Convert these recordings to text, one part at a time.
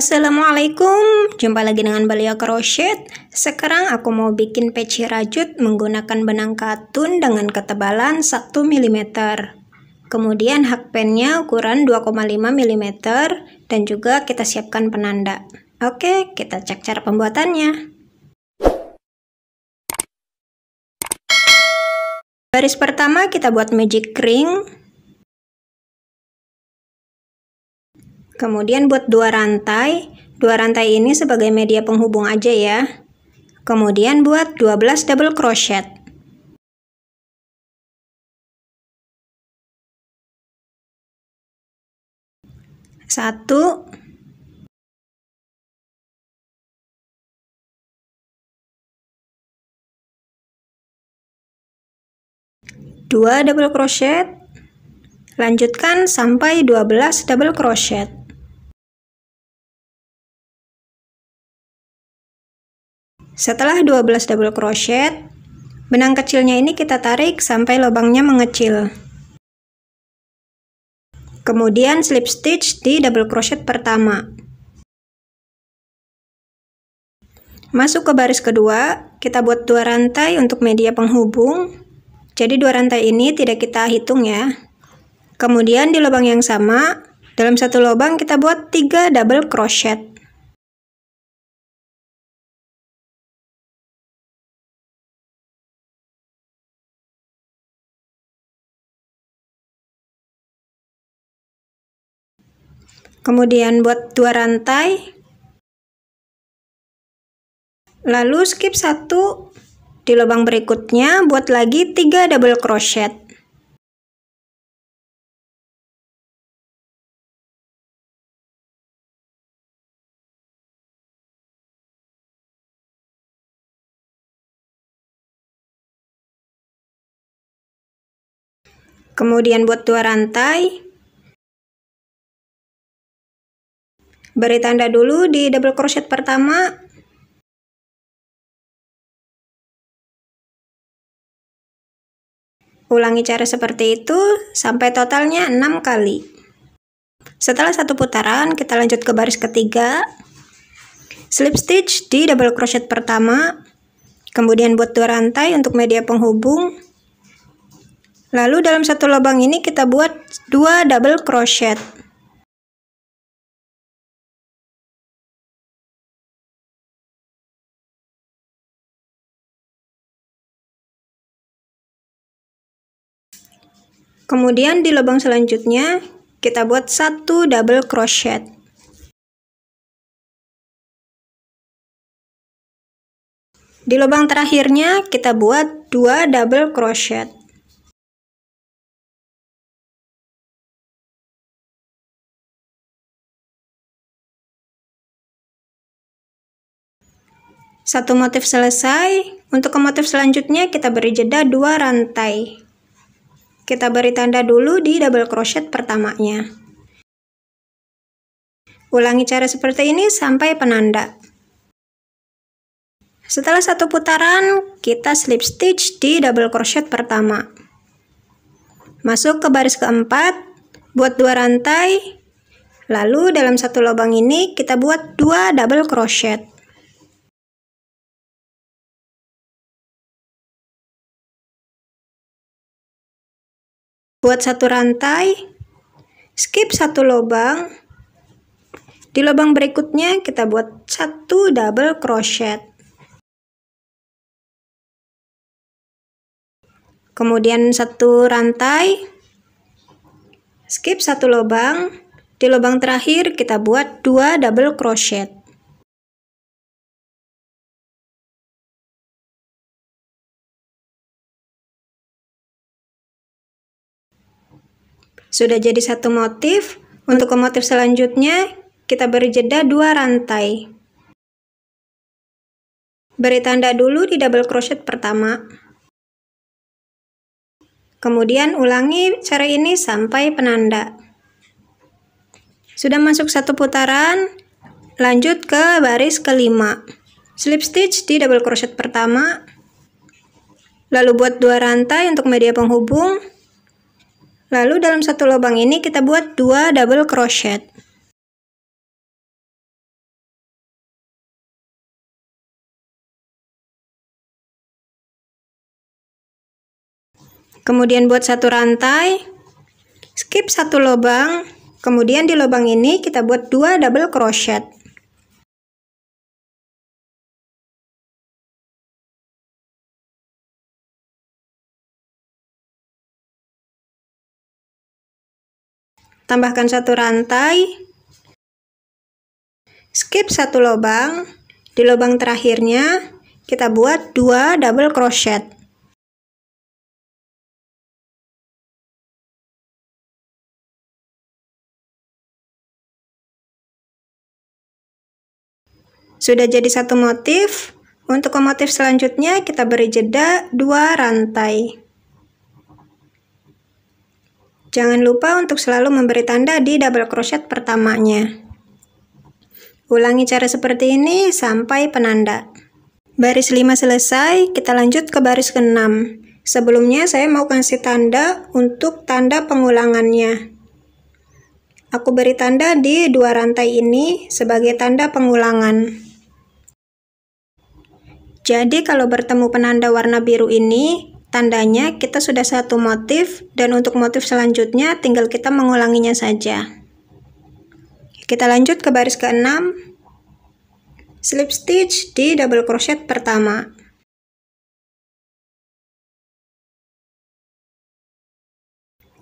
Assalamualaikum, jumpa lagi dengan Balia Crochet. Sekarang aku mau bikin peci rajut menggunakan benang katun dengan ketebalan 1 mm. Kemudian hak pennya ukuran 2,5 mm dan juga kita siapkan penanda. Oke, kita cek cara pembuatannya. Baris pertama kita buat magic ring Kemudian buat dua rantai, dua rantai ini sebagai media penghubung aja ya. Kemudian buat 12 double crochet. Satu, dua double crochet, lanjutkan sampai 12 double crochet. Setelah 12 double crochet, benang kecilnya ini kita tarik sampai lubangnya mengecil. Kemudian slip stitch di double crochet pertama. Masuk ke baris kedua, kita buat dua rantai untuk media penghubung. Jadi dua rantai ini tidak kita hitung ya. Kemudian di lubang yang sama, dalam satu lubang kita buat 3 double crochet. kemudian buat dua rantai lalu skip satu di lubang berikutnya buat lagi tiga double crochet kemudian buat dua rantai Beri tanda dulu di double crochet pertama. Ulangi cara seperti itu sampai totalnya 6 kali. Setelah satu putaran, kita lanjut ke baris ketiga. Slip stitch di double crochet pertama, kemudian buat dua rantai untuk media penghubung. Lalu dalam satu lubang ini kita buat dua double crochet. Kemudian di lubang selanjutnya, kita buat satu double crochet. Di lubang terakhirnya, kita buat dua double crochet. Satu motif selesai, untuk ke motif selanjutnya kita beri jeda dua rantai. Kita beri tanda dulu di double crochet pertamanya. Ulangi cara seperti ini sampai penanda. Setelah satu putaran, kita slip stitch di double crochet pertama. Masuk ke baris keempat, buat dua rantai, lalu dalam satu lubang ini kita buat dua double crochet. buat satu rantai, skip satu lubang. Di lubang berikutnya kita buat satu double crochet. Kemudian satu rantai, skip satu lubang. Di lubang terakhir kita buat dua double crochet. Sudah jadi satu motif, untuk ke motif selanjutnya kita beri jeda dua rantai. Beri tanda dulu di double crochet pertama. Kemudian ulangi cara ini sampai penanda. Sudah masuk satu putaran, lanjut ke baris kelima. Slip stitch di double crochet pertama, lalu buat dua rantai untuk media penghubung, Lalu dalam satu lubang ini kita buat dua double crochet. Kemudian buat satu rantai, skip satu lubang, kemudian di lubang ini kita buat dua double crochet. tambahkan satu rantai, skip satu lubang, di lubang terakhirnya kita buat dua double crochet. Sudah jadi satu motif, untuk motif selanjutnya kita beri jeda dua rantai. Jangan lupa untuk selalu memberi tanda di double crochet pertamanya. Ulangi cara seperti ini sampai penanda. Baris 5 selesai, kita lanjut ke baris ke-6. Sebelumnya saya mau kasih tanda untuk tanda pengulangannya. Aku beri tanda di dua rantai ini sebagai tanda pengulangan. Jadi kalau bertemu penanda warna biru ini, Tandanya kita sudah satu motif dan untuk motif selanjutnya tinggal kita mengulanginya saja. Kita lanjut ke baris keenam, Slip stitch di double crochet pertama.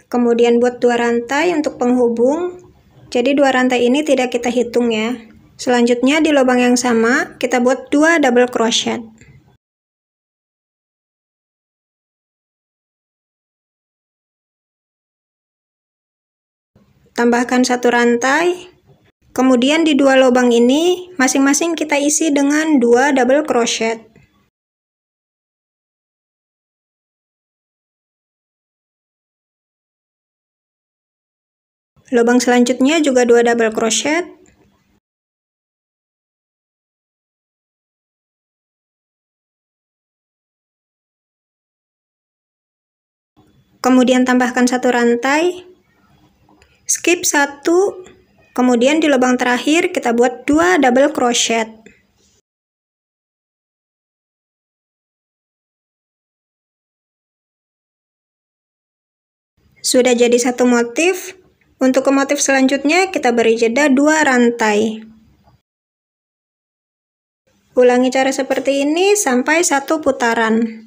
Kemudian buat dua rantai untuk penghubung. Jadi dua rantai ini tidak kita hitung ya. Selanjutnya di lubang yang sama kita buat dua double crochet. Tambahkan satu rantai. Kemudian di dua lubang ini, masing-masing kita isi dengan dua double crochet. Lubang selanjutnya juga dua double crochet. Kemudian tambahkan satu rantai skip satu, kemudian di lubang terakhir kita buat dua double crochet Sudah jadi satu motif. Untuk ke motif selanjutnya kita beri jeda dua rantai. Ulangi cara seperti ini sampai satu putaran.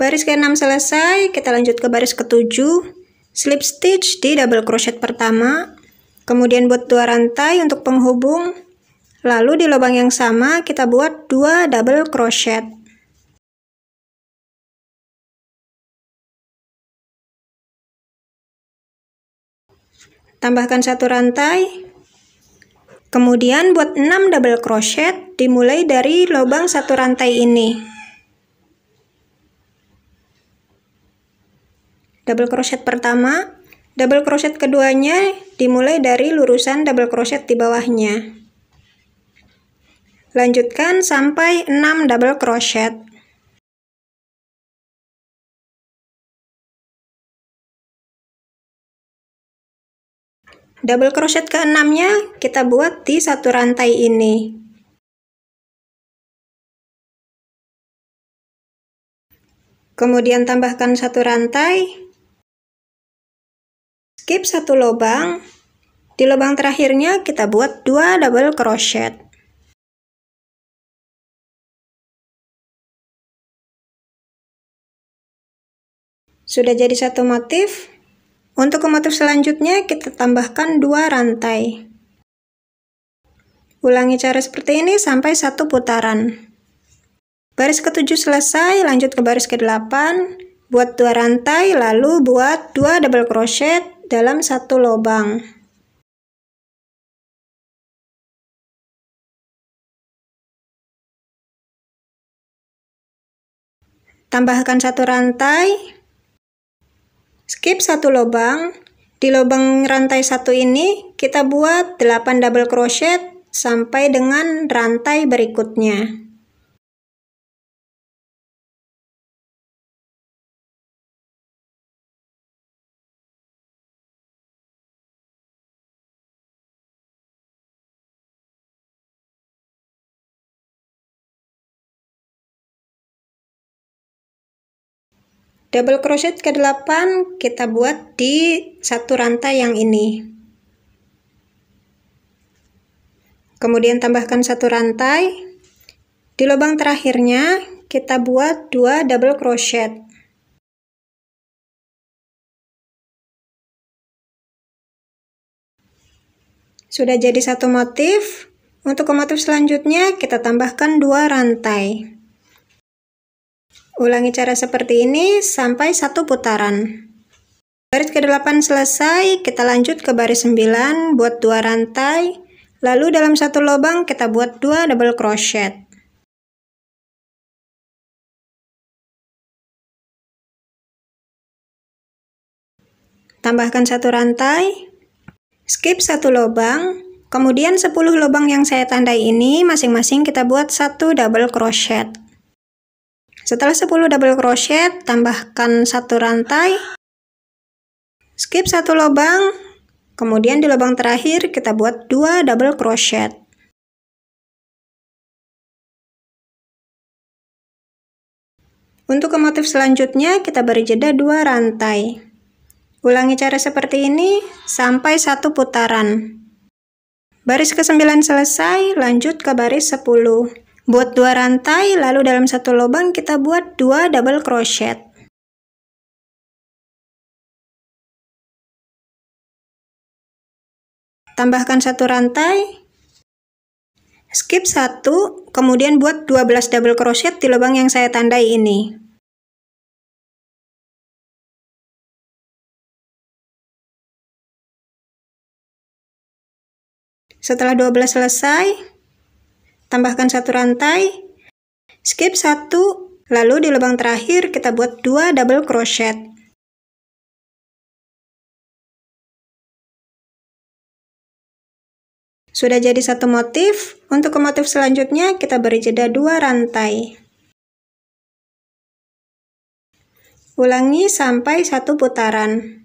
Baris ke-6 selesai, kita lanjut ke baris ke-7 slip stitch di double crochet pertama kemudian buat dua rantai untuk penghubung lalu di lubang yang sama kita buat dua double crochet tambahkan satu rantai kemudian buat 6 double crochet dimulai dari lubang satu rantai ini double crochet pertama double crochet keduanya dimulai dari lurusan double crochet di bawahnya lanjutkan sampai 6 double crochet double crochet keenamnya kita buat di satu rantai ini kemudian tambahkan satu rantai skip satu lubang di lubang terakhirnya kita buat dua double crochet sudah jadi satu motif untuk ke motif selanjutnya kita tambahkan dua rantai ulangi cara seperti ini sampai satu putaran baris ketujuh selesai lanjut ke baris ke-8 buat dua rantai lalu buat dua double crochet dalam satu lubang. Tambahkan satu rantai, skip satu lubang. Di lubang rantai satu ini kita buat 8 double crochet sampai dengan rantai berikutnya. double crochet ke 8 kita buat di satu rantai yang ini kemudian tambahkan satu rantai di lubang terakhirnya kita buat dua double crochet sudah jadi satu motif untuk ke motif selanjutnya kita tambahkan dua rantai Ulangi cara seperti ini sampai satu putaran. Baris ke-8 selesai, kita lanjut ke baris 9, buat dua rantai, lalu dalam satu lubang kita buat dua double crochet. Tambahkan satu rantai, skip satu lubang, kemudian 10 lubang yang saya tandai ini masing-masing kita buat satu double crochet. Setelah 10 double crochet, tambahkan satu rantai, skip satu lubang, kemudian di lubang terakhir kita buat dua double crochet. Untuk ke motif selanjutnya, kita beri jeda dua rantai. Ulangi cara seperti ini sampai satu putaran. Baris ke-9 selesai, lanjut ke baris 10. Buat dua rantai, lalu dalam satu lubang kita buat dua double crochet. Tambahkan satu rantai. Skip satu, kemudian buat 12 double crochet di lubang yang saya tandai ini. Setelah 12 selesai, tambahkan satu rantai, skip satu, lalu di lubang terakhir kita buat dua double crochet. Sudah jadi satu motif, untuk ke motif selanjutnya kita beri jeda dua rantai. Ulangi sampai satu putaran.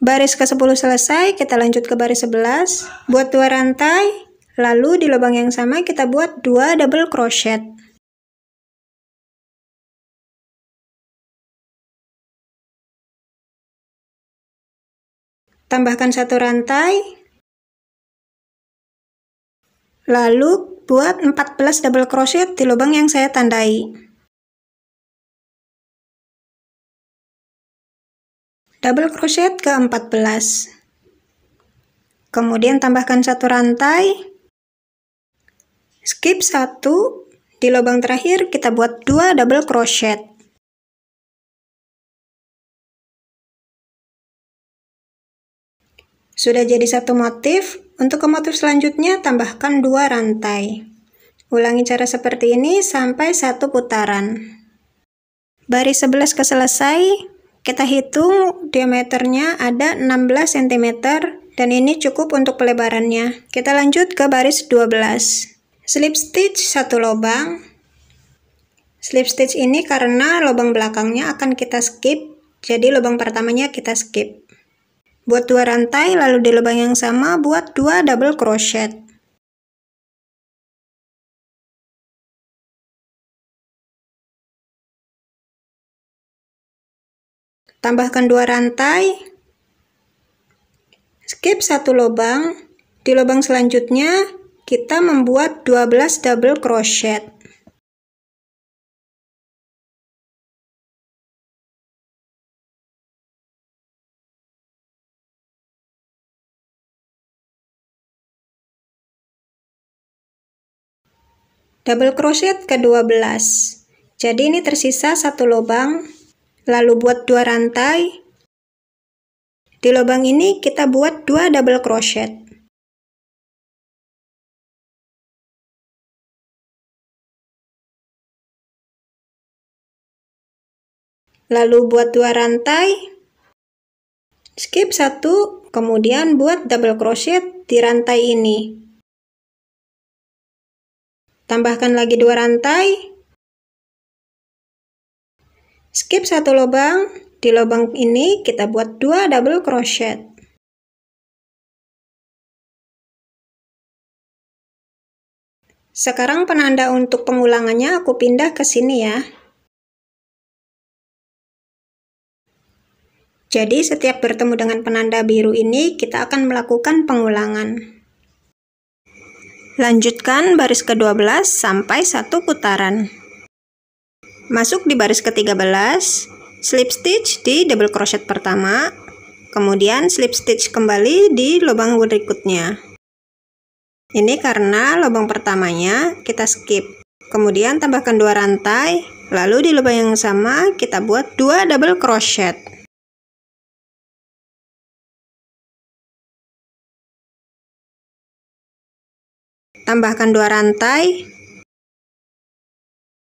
Baris ke-10 selesai, kita lanjut ke baris 11. Buat dua rantai, Lalu di lubang yang sama kita buat 2 double crochet. Tambahkan satu rantai. Lalu buat 14 double crochet di lubang yang saya tandai. double crochet ke 14 kemudian tambahkan satu rantai skip 1 di lubang terakhir kita buat 2 double crochet Sudah jadi satu motif, untuk ke motif selanjutnya tambahkan dua rantai. Ulangi cara seperti ini sampai satu putaran. Baris 11 ke selesai, kita hitung diameternya ada 16 cm dan ini cukup untuk pelebarannya. Kita lanjut ke baris 12 slip stitch satu lubang slip stitch ini karena lubang belakangnya akan kita skip jadi lubang pertamanya kita skip buat dua rantai lalu di lubang yang sama buat dua double crochet tambahkan dua rantai skip satu lubang di lubang selanjutnya kita membuat 12 double crochet. double crochet ke-12 jadi ini tersisa satu lubang lalu buat dua rantai di lubang ini kita buat dua double crochet lalu buat dua rantai skip satu kemudian buat double crochet di rantai ini tambahkan lagi dua rantai skip satu lubang di lubang ini kita buat dua double crochet Sekarang penanda untuk pengulangannya aku pindah ke sini ya. Jadi setiap bertemu dengan penanda biru ini, kita akan melakukan pengulangan. Lanjutkan baris ke-12 sampai satu putaran. Masuk di baris ke-13, slip stitch di double crochet pertama, kemudian slip stitch kembali di lubang berikutnya. Ini karena lubang pertamanya kita skip. Kemudian tambahkan dua rantai, lalu di lubang yang sama kita buat dua double crochet. tambahkan dua rantai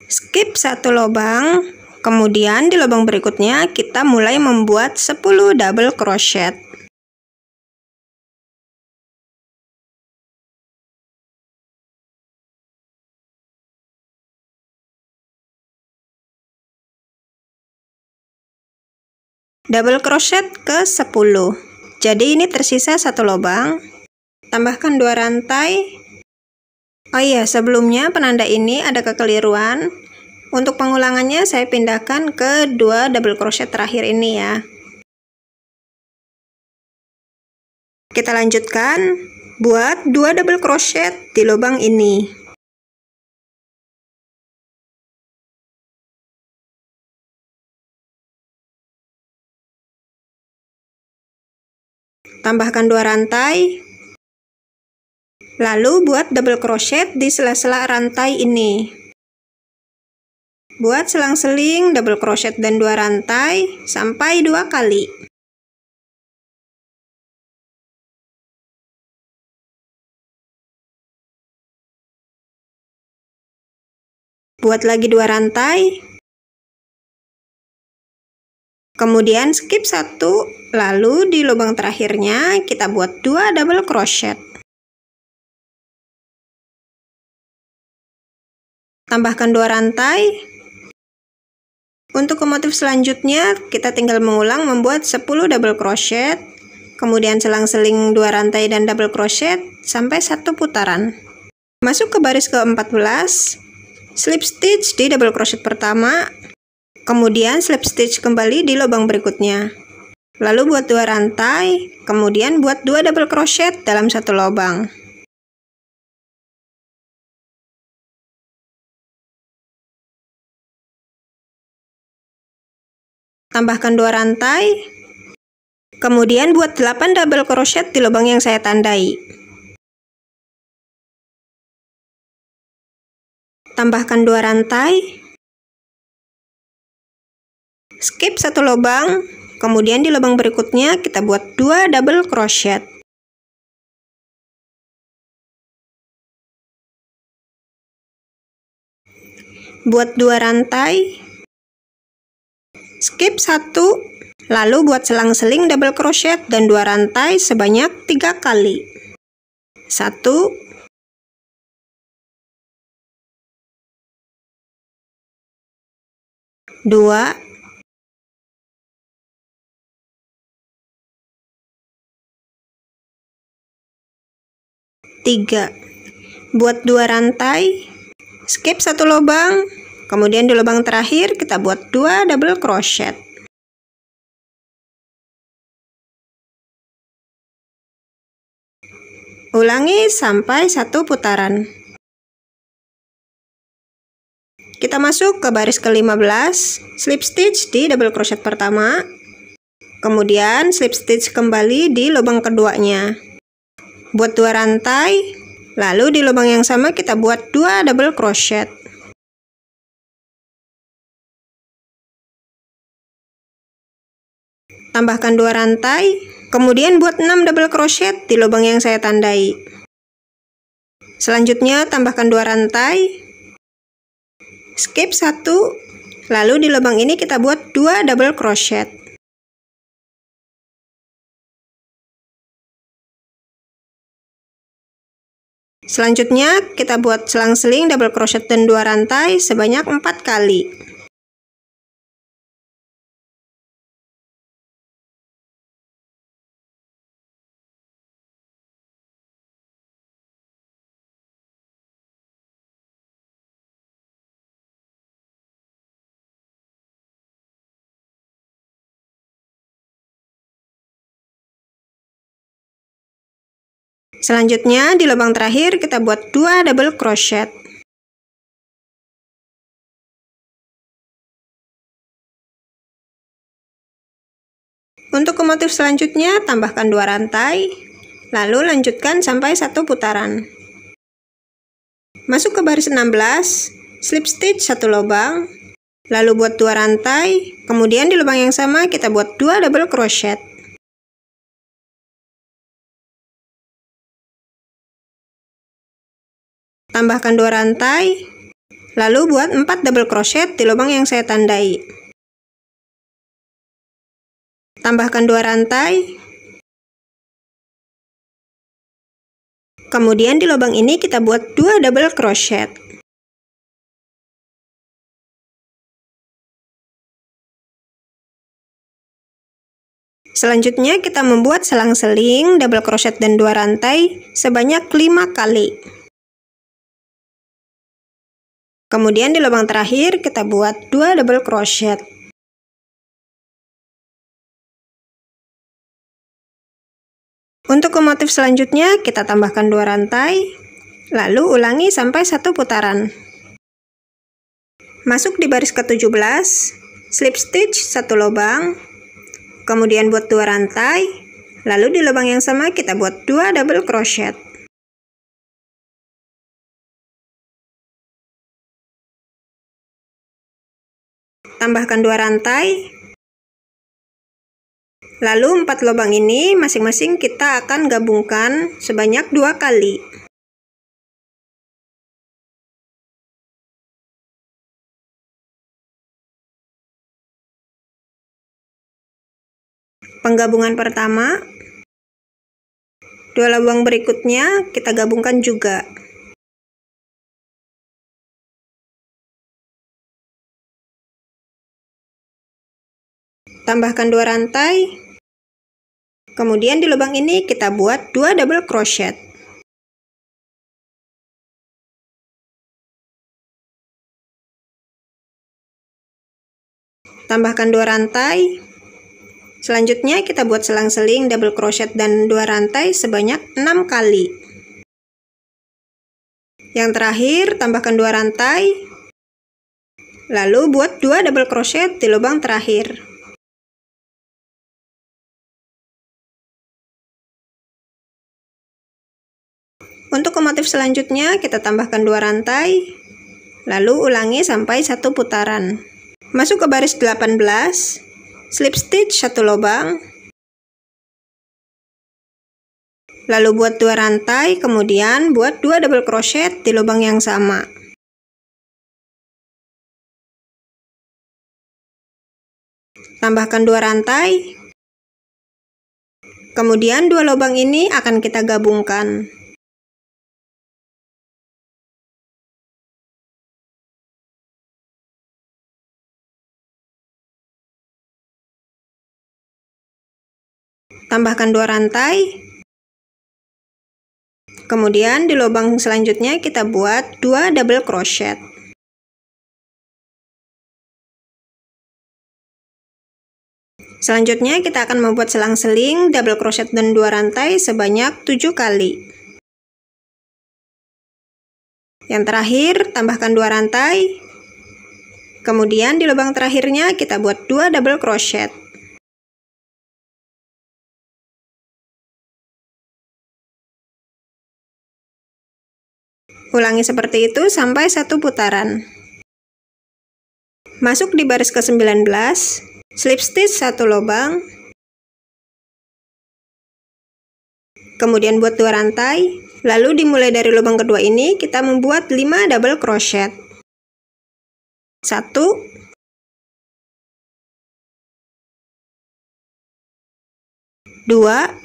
skip satu lubang kemudian di lubang berikutnya kita mulai membuat 10 double crochet double crochet ke 10 jadi ini tersisa satu lubang tambahkan dua rantai Oh iya, sebelumnya penanda ini ada kekeliruan. Untuk pengulangannya saya pindahkan ke dua double crochet terakhir ini ya. Kita lanjutkan buat dua double crochet di lubang ini. Tambahkan dua rantai Lalu buat double crochet di sela-sela rantai ini. Buat selang-seling, double crochet dan dua rantai sampai dua kali. Buat lagi dua rantai. Kemudian skip satu, lalu di lubang terakhirnya kita buat dua double crochet. tambahkan dua rantai. Untuk ke motif selanjutnya, kita tinggal mengulang membuat 10 double crochet, kemudian selang-seling dua rantai dan double crochet sampai satu putaran. Masuk ke baris ke-14, slip stitch di double crochet pertama, kemudian slip stitch kembali di lubang berikutnya. Lalu buat dua rantai, kemudian buat dua double crochet dalam satu lubang. tambahkan dua rantai kemudian buat 8 double crochet di lubang yang saya tandai tambahkan dua rantai skip satu lubang kemudian di lubang berikutnya kita buat dua double crochet buat dua rantai skip 1 lalu buat selang-seling double crochet dan dua rantai sebanyak 3 kali 1 2 3 buat dua rantai skip satu lubang Kemudian di lubang terakhir kita buat 2 double crochet. Ulangi sampai satu putaran. Kita masuk ke baris ke-15, slip stitch di double crochet pertama, kemudian slip stitch kembali di lubang keduanya. Buat dua rantai, lalu di lubang yang sama kita buat dua double crochet. tambahkan 2 rantai, kemudian buat 6 double crochet di lubang yang saya tandai. Selanjutnya tambahkan 2 rantai, skip 1, lalu di lubang ini kita buat 2 double crochet. Selanjutnya kita buat selang-seling double crochet dan 2 rantai sebanyak 4 kali. Selanjutnya di lubang terakhir kita buat 2 double crochet. Untuk ke motif selanjutnya tambahkan 2 rantai, lalu lanjutkan sampai satu putaran. Masuk ke baris 16, slip stitch satu lubang, lalu buat 2 rantai, kemudian di lubang yang sama kita buat 2 double crochet. tambahkan 2 rantai lalu buat 4 double crochet di lubang yang saya tandai tambahkan 2 rantai kemudian di lubang ini kita buat 2 double crochet Selanjutnya kita membuat selang-seling, double crochet dan 2 rantai sebanyak 5 kali. Kemudian di lubang terakhir kita buat 2 double crochet. Untuk ke motif selanjutnya kita tambahkan 2 rantai, lalu ulangi sampai satu putaran. Masuk di baris ke-17, slip stitch satu lubang, kemudian buat 2 rantai, lalu di lubang yang sama kita buat 2 double crochet. tambahkan dua rantai lalu empat lubang ini masing-masing kita akan gabungkan sebanyak dua kali penggabungan pertama dua lubang berikutnya kita gabungkan juga tambahkan dua rantai kemudian di lubang ini kita buat dua double crochet tambahkan dua rantai selanjutnya kita buat selang-seling double crochet dan dua rantai sebanyak 6 kali yang terakhir tambahkan dua rantai lalu buat dua double crochet di lubang terakhir Motif selanjutnya kita tambahkan dua rantai, lalu ulangi sampai satu putaran. Masuk ke baris 18, slip stitch satu lubang, lalu buat dua rantai, kemudian buat dua double crochet di lubang yang sama. Tambahkan dua rantai, kemudian dua lubang ini akan kita gabungkan. tambahkan dua rantai kemudian di lubang selanjutnya kita buat dua double crochet Selanjutnya kita akan membuat selang-seling double crochet dan dua rantai sebanyak 7 kali. Yang terakhir tambahkan dua rantai. Kemudian di lubang terakhirnya kita buat dua double crochet. Ulangi seperti itu sampai satu putaran. Masuk di baris ke-19, slip stitch satu lubang, kemudian buat dua rantai, lalu dimulai dari lubang kedua ini kita membuat 5 double crochet. Satu, dua,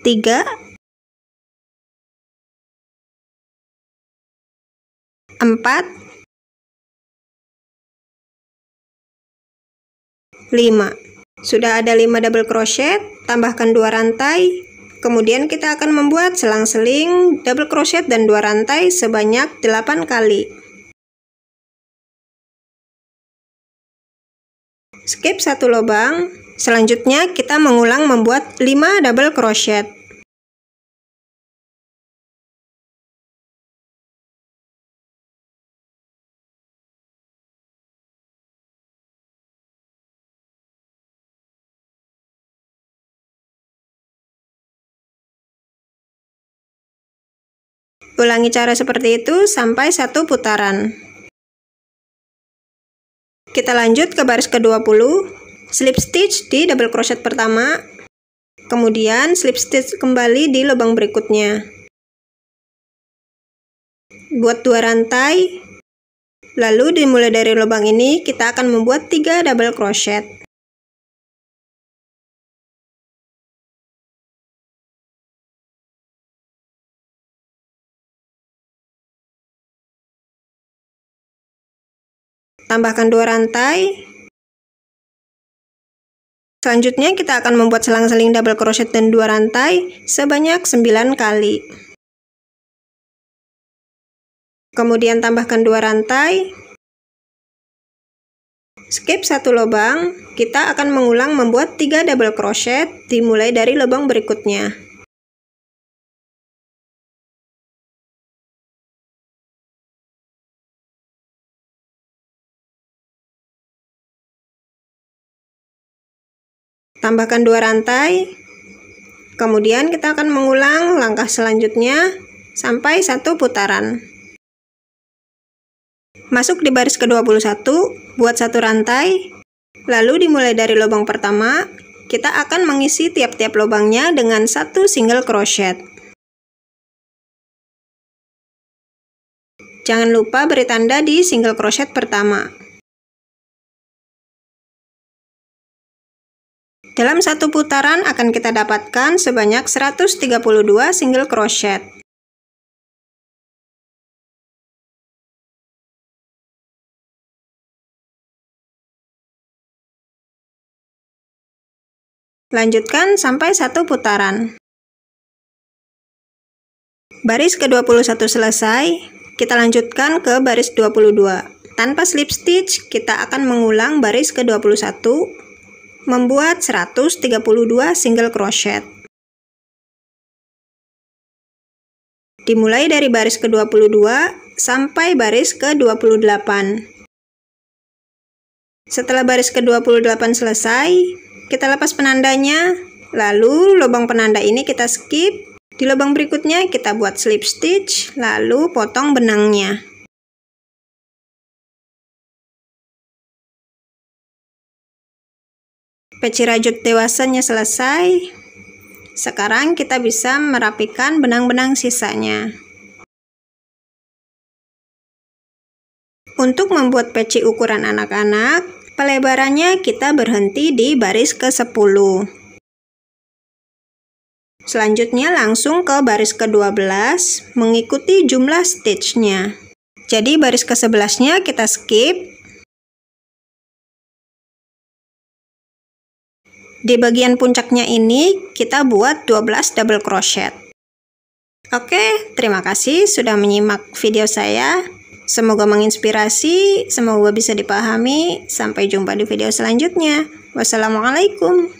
tiga. 4 5 Sudah ada 5 double crochet, tambahkan 2 rantai. Kemudian kita akan membuat selang-seling double crochet dan 2 rantai sebanyak 8 kali. Skip satu lubang. Selanjutnya kita mengulang membuat 5 double crochet. Ulangi cara seperti itu sampai satu putaran. Kita lanjut ke baris ke-20. Slip stitch di double crochet pertama, kemudian slip stitch kembali di lubang berikutnya. Buat dua rantai, lalu dimulai dari lubang ini kita akan membuat 3 double crochet. tambahkan dua rantai Selanjutnya kita akan membuat selang-seling double crochet dan dua rantai sebanyak 9 kali. Kemudian tambahkan dua rantai. Skip satu lubang, kita akan mengulang membuat tiga double crochet dimulai dari lubang berikutnya. tambahkan dua rantai kemudian kita akan mengulang langkah selanjutnya sampai satu putaran masuk di baris ke-21 buat satu rantai lalu dimulai dari lubang pertama kita akan mengisi tiap-tiap lubangnya dengan satu single crochet jangan lupa beri tanda di single crochet pertama Dalam satu putaran akan kita dapatkan sebanyak 132 single crochet. Lanjutkan sampai satu putaran. Baris ke-21 selesai, kita lanjutkan ke baris 22. Tanpa slip stitch, kita akan mengulang baris ke-21 membuat 132 single crochet. Dimulai dari baris ke-22 sampai baris ke-28. Setelah baris ke-28 selesai, kita lepas penandanya, lalu lubang penanda ini kita skip. Di lubang berikutnya kita buat slip stitch, lalu potong benangnya. peci rajut dewasanya selesai, sekarang kita bisa merapikan benang-benang sisanya. Untuk membuat peci ukuran anak-anak, pelebarannya kita berhenti di baris ke-10. Selanjutnya langsung ke baris ke-12 mengikuti jumlah stitch-nya. Jadi baris ke-11-nya kita skip Di bagian puncaknya ini kita buat 12 double crochet. Oke, terima kasih sudah menyimak video saya. Semoga menginspirasi, semoga bisa dipahami. Sampai jumpa di video selanjutnya. Wassalamualaikum.